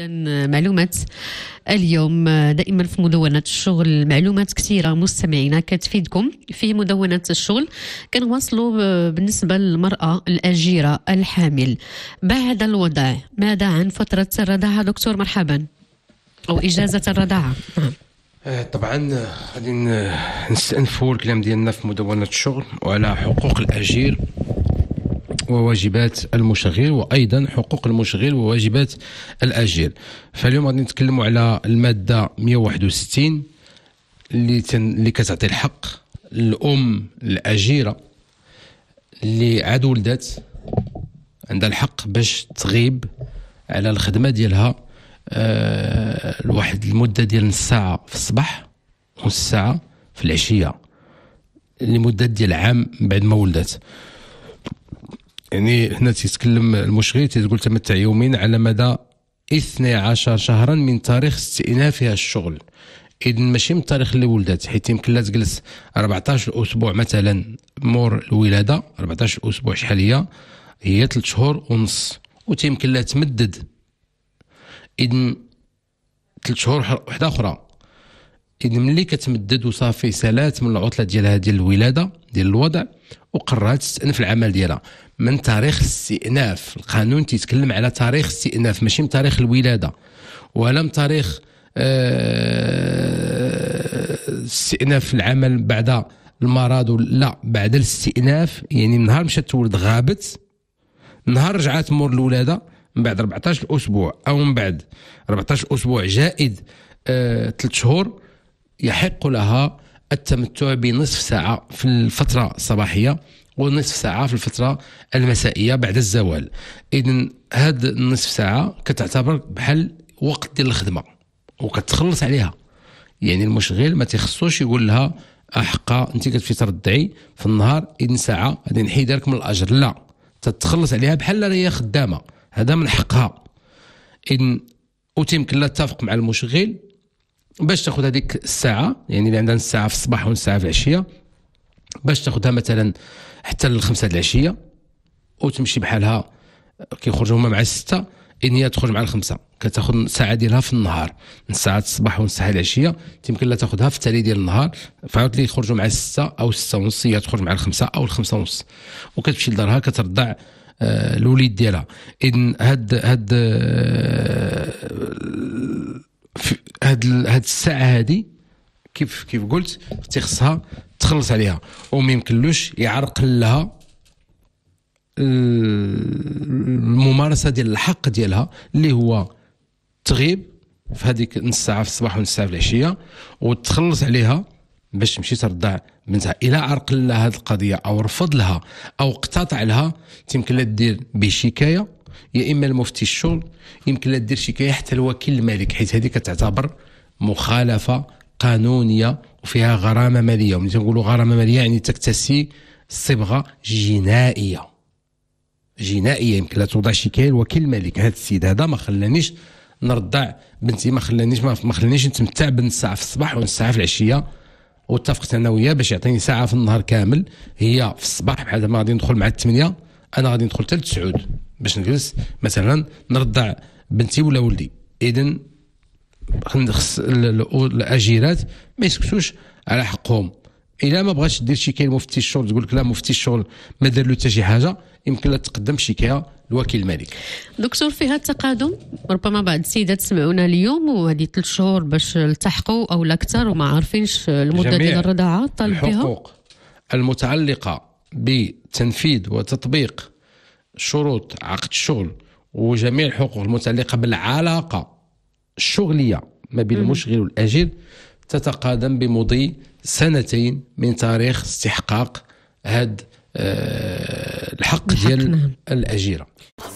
اذا معلومات اليوم دائما في مدونه الشغل معلومات كثيره مستمعينا كتفيدكم في مدونه الشغل كنواصلوا بالنسبه للمراه الاجيره الحامل بعد الوضع ماذا عن فتره الرضاعه دكتور مرحبا او اجازه الرضاعه نعم. آه، طبعا غادي نستأنفوا الكلام ديالنا في مدونة الشغل وعلى حقوق الأجير وواجبات المشغل وايضا حقوق المشغل وواجبات الاجير فاليوم غادي نتكلموا على الماده 161 اللي تن... اللي كتعطي الحق الام الاجيره اللي عاد ولدت عندها الحق باش تغيب على الخدمه ديالها أه لواحد المده ديال نص ساعه في الصباح ونص ساعه في العشيه لمده ديال عام بعد ما ولدت يعني هنا تيتكلم المشغل تيقول تمتع يومين على مدى 12 شهرا من تاريخ استئنافها الشغل اذا ماشي من التاريخ اللي ولدت حيت يمكن لها تجلس 14 اسبوع مثلا مور الولاده 14 اسبوع شحال هي هي 3 شهور ونص وتيمكن لها تمدد اذا 3 شهور وحده اخرى اذا ملي كتمدد وصافي سالات من العطله ديالها ديال الولاده ديال الوضع وقررت تستأنف العمل ديالها من تاريخ الاستئناف القانون تيتكلم على تاريخ الاستئناف ماشي من تاريخ الولاده ولا من تاريخ آه، استئناف العمل بعد المرض لا بعد الاستئناف يعني من نهار مشات تولد غابت نهار رجعات مور الولاده من بعد 14 اسبوع او من بعد 14 اسبوع جائد 3 آه، شهور يحق لها التمتع بنصف ساعة في الفترة الصباحية ونصف ساعة في الفترة المسائية بعد الزوال إذن هاد النصف ساعة كتعتبر بحال وقت ديال الخدمة وكتخلص عليها يعني المشغل ما تيخصوش يقول لها احقا انت كتفي تردعي في النهار اذن ساعه غادي نحيد لك من الاجر لا تتخلص عليها بحال هي خدامه هذا من حقها إذن وتيمكن لها تتفق مع المشغل باش تاخذ هذيك الساعه يعني اللي عندها نص ساعه في الصباح ونص ساعه في العشيه باش تاخذها مثلا حتى للخمسه العشيه وتمشي بحالها كيخرجوا هما مع السته ان هي تخرج مع الخمسه كتاخذ ساعه ديالها في النهار نص ساعه الصباح ونص ساعه العشيه تيمكن لها تاخذها في التالي ديال النهار فعاود لي يخرجوا مع السته او السته ونص هي تخرج مع الخمسه او الخمسه ونص وكتمشي لدارها كترضع آه الوليد ديالها اذن هاد هاد آه هاد هاد الساعه هادي كيف كيف قلت تيخصها تخلص عليها وما يمكنلوش يعرق لها الممارسه ديال الحق ديالها اللي هو تغيب في هذيك نص ساعه في الصباح ونص ساعه في العشيه وتخلص عليها باش تمشي ترضع بنتها الى عرق لها هذه القضيه او رفض لها او اقتطع لها تيمكن لها دير بشكايه يا اما المفتي الشغل يمكن لا دير شكايه حتى الوكيل المالك حيت هذه كتعتبر مخالفه قانونيه وفيها غرامه ماليه ومن تنقولوا غرامه ماليه يعني تكتسي صبغه جنائيه جنائيه يمكن لا توضع شكايه الوكيل المالك هذا السيد هذا ما خلانيش نرضع بنتي ما خلانيش ما خلانيش نتمتع بنت ساعه في الصباح ونص ساعه في العشيه واتفقت انا وياه باش يعطيني ساعه في النهار كامل هي في الصباح بحال ما غادي ندخل مع الثمانيه انا غادي ندخل حتى لتسعود باش نجلس مثلا نرضع بنتي ولا ولدي اذا خص الاجيرات ما يسكتوش على حقهم الا ما بغاتش دير شي كاين مفتي الشغل تقول لك لا مفتي الشغل ما دار له حتى شي حاجه يمكن لها تقدم شكايه الوكيل الملك دكتور فيها التقادم ربما بعض السيدات سمعونا اليوم وهذه ثلاث شهور باش التحقوا او اكثر وما عارفينش المده ديال الرضاعه طالب بها الحقوق المتعلقه بتنفيذ وتطبيق شروط عقد الشغل وجميع الحقوق المتعلقة بالعلاقة الشغلية ما بين المشغل والأجير تتقادم بمضي سنتين من تاريخ استحقاق هذا آه، الحق ديال نعم. الأجيرة